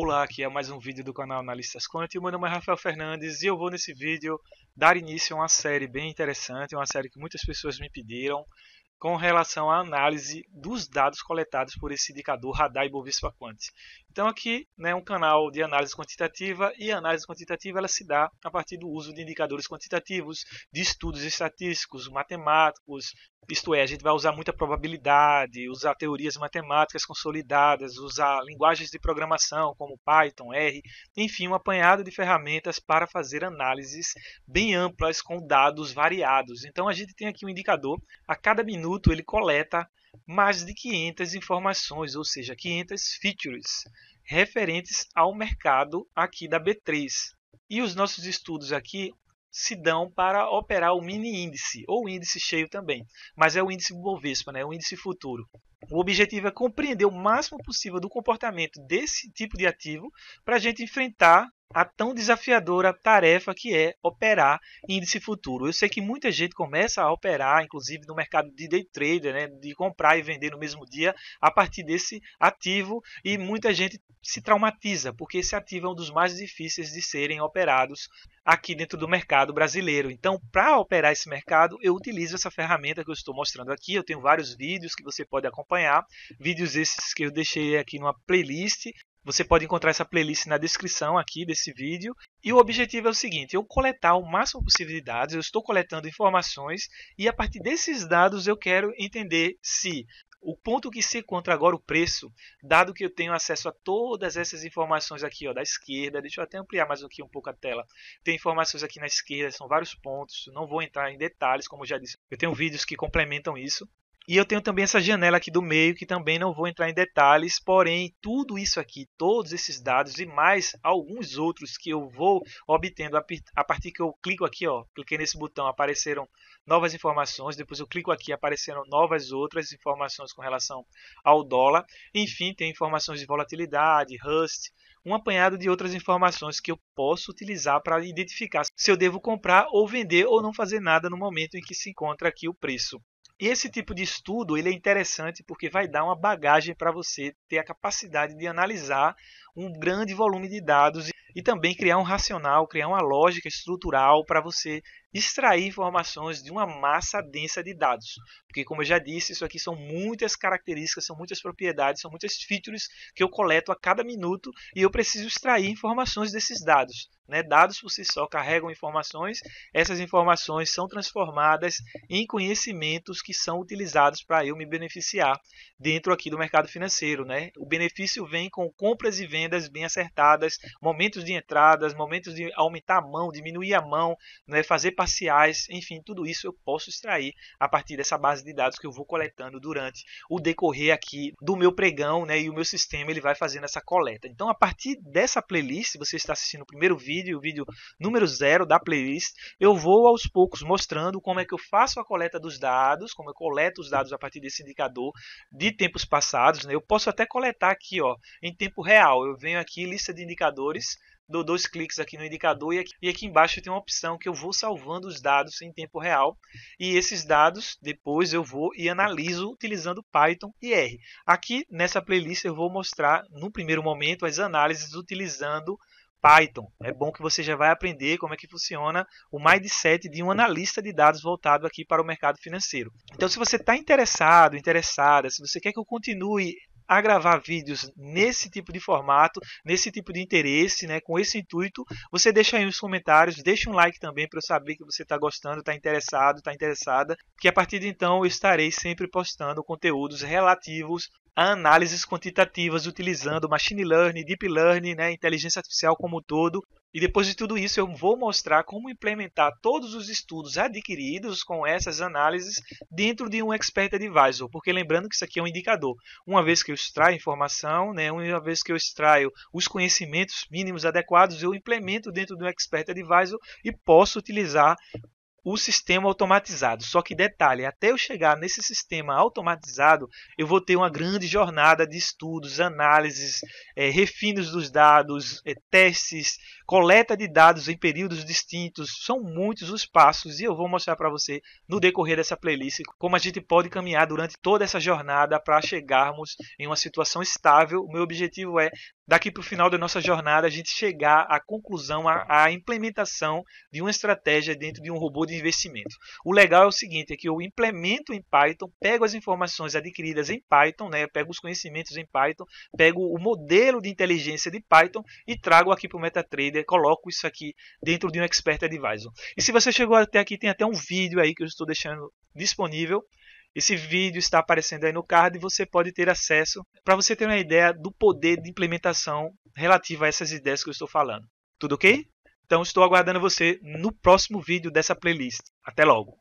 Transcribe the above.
Olá, aqui é mais um vídeo do canal Analistas Quant meu nome é Rafael Fernandes e eu vou nesse vídeo dar início a uma série bem interessante, uma série que muitas pessoas me pediram com relação à análise dos dados coletados por esse indicador Radar e Bovispa Quanti. Então aqui, né, um canal de análise quantitativa e a análise quantitativa ela se dá a partir do uso de indicadores quantitativos, de estudos estatísticos, matemáticos, isto é, a gente vai usar muita probabilidade, usar teorias matemáticas consolidadas, usar linguagens de programação como Python, R, enfim, um apanhado de ferramentas para fazer análises bem amplas com dados variados. Então a gente tem aqui um indicador, a cada minuto ele coleta mais de 500 informações, ou seja, 500 features referentes ao mercado aqui da B3. E os nossos estudos aqui se dão para operar o mini índice, ou índice cheio também, mas é o índice Bovespa, né? É o índice futuro. O objetivo é compreender o máximo possível do comportamento desse tipo de ativo para a gente enfrentar a tão desafiadora tarefa que é operar índice futuro. Eu sei que muita gente começa a operar, inclusive no mercado de day trader, né, de comprar e vender no mesmo dia, a partir desse ativo, e muita gente se traumatiza, porque esse ativo é um dos mais difíceis de serem operados aqui dentro do mercado brasileiro. Então, para operar esse mercado, eu utilizo essa ferramenta que eu estou mostrando aqui. Eu tenho vários vídeos que você pode acompanhar, vídeos esses que eu deixei aqui numa playlist você pode encontrar essa playlist na descrição aqui desse vídeo. E o objetivo é o seguinte: eu coletar o máximo possível de dados, eu estou coletando informações e a partir desses dados eu quero entender se o ponto que se encontra agora o preço, dado que eu tenho acesso a todas essas informações aqui ó, da esquerda, deixa eu até ampliar mais aqui um pouco a tela. Tem informações aqui na esquerda, são vários pontos, não vou entrar em detalhes, como já disse. Eu tenho vídeos que complementam isso. E eu tenho também essa janela aqui do meio, que também não vou entrar em detalhes, porém, tudo isso aqui, todos esses dados e mais alguns outros que eu vou obtendo a partir que eu clico aqui, ó, cliquei nesse botão, apareceram novas informações, depois eu clico aqui, apareceram novas outras informações com relação ao dólar. Enfim, tem informações de volatilidade, Rust, um apanhado de outras informações que eu posso utilizar para identificar se eu devo comprar ou vender ou não fazer nada no momento em que se encontra aqui o preço. E esse tipo de estudo ele é interessante porque vai dar uma bagagem para você ter a capacidade de analisar um grande volume de dados e também criar um racional, criar uma lógica estrutural para você extrair informações de uma massa densa de dados. Porque, como eu já disse, isso aqui são muitas características, são muitas propriedades, são muitas features que eu coleto a cada minuto e eu preciso extrair informações desses dados. Né? Dados por si só carregam informações, essas informações são transformadas em conhecimentos que são utilizados para eu me beneficiar dentro aqui do mercado financeiro. Né? O benefício vem com compras e vendas bem acertadas, momentos de entradas, momentos de aumentar a mão, diminuir a mão, né? fazer parciais, enfim, tudo isso eu posso extrair a partir dessa base de dados que eu vou coletando durante o decorrer aqui do meu pregão, né? E o meu sistema ele vai fazendo essa coleta. Então, a partir dessa playlist, você está assistindo o primeiro vídeo, o vídeo número zero da playlist, eu vou aos poucos mostrando como é que eu faço a coleta dos dados, como eu coleto os dados a partir desse indicador de tempos passados, né? Eu posso até coletar aqui, ó, em tempo real. Eu venho aqui lista de indicadores dou dois cliques aqui no indicador e aqui, e aqui embaixo tem uma opção que eu vou salvando os dados em tempo real e esses dados depois eu vou e analiso utilizando Python e R. Aqui nessa playlist eu vou mostrar no primeiro momento as análises utilizando Python. É bom que você já vai aprender como é que funciona o mindset de um analista de dados voltado aqui para o mercado financeiro. Então, se você está interessado, interessada, se você quer que eu continue a gravar vídeos nesse tipo de formato, nesse tipo de interesse, né, com esse intuito, você deixa aí nos comentários, deixa um like também para eu saber que você está gostando, está interessado, está interessada, que a partir de então eu estarei sempre postando conteúdos relativos a análises quantitativas utilizando machine learning, deep learning, né, inteligência artificial como um todo, e depois de tudo isso, eu vou mostrar como implementar todos os estudos adquiridos com essas análises dentro de um Expert Advisor, porque lembrando que isso aqui é um indicador. Uma vez que eu extraio informação, né, uma vez que eu extraio os conhecimentos mínimos adequados, eu implemento dentro do Expert Advisor e posso utilizar o sistema automatizado. Só que detalhe, até eu chegar nesse sistema automatizado, eu vou ter uma grande jornada de estudos, análises, é, refinos dos dados, é, testes, coleta de dados em períodos distintos. São muitos os passos e eu vou mostrar para você no decorrer dessa playlist como a gente pode caminhar durante toda essa jornada para chegarmos em uma situação estável. O meu objetivo é daqui para o final da nossa jornada a gente chegar à conclusão, à, à, implementação de uma estratégia dentro de um robô de investimento. O legal é o seguinte, é que eu implemento em Python, pego as informações adquiridas em Python, né, pego os conhecimentos em Python, pego o modelo de inteligência de Python e trago aqui para o MetaTrader, coloco isso aqui dentro de um Expert Advisor. E se você chegou até aqui, tem até um vídeo aí que eu estou deixando disponível esse vídeo está aparecendo aí no card e você pode ter acesso para você ter uma ideia do poder de implementação relativa a essas ideias que eu estou falando. Tudo ok? Então estou aguardando você no próximo vídeo dessa playlist. Até logo!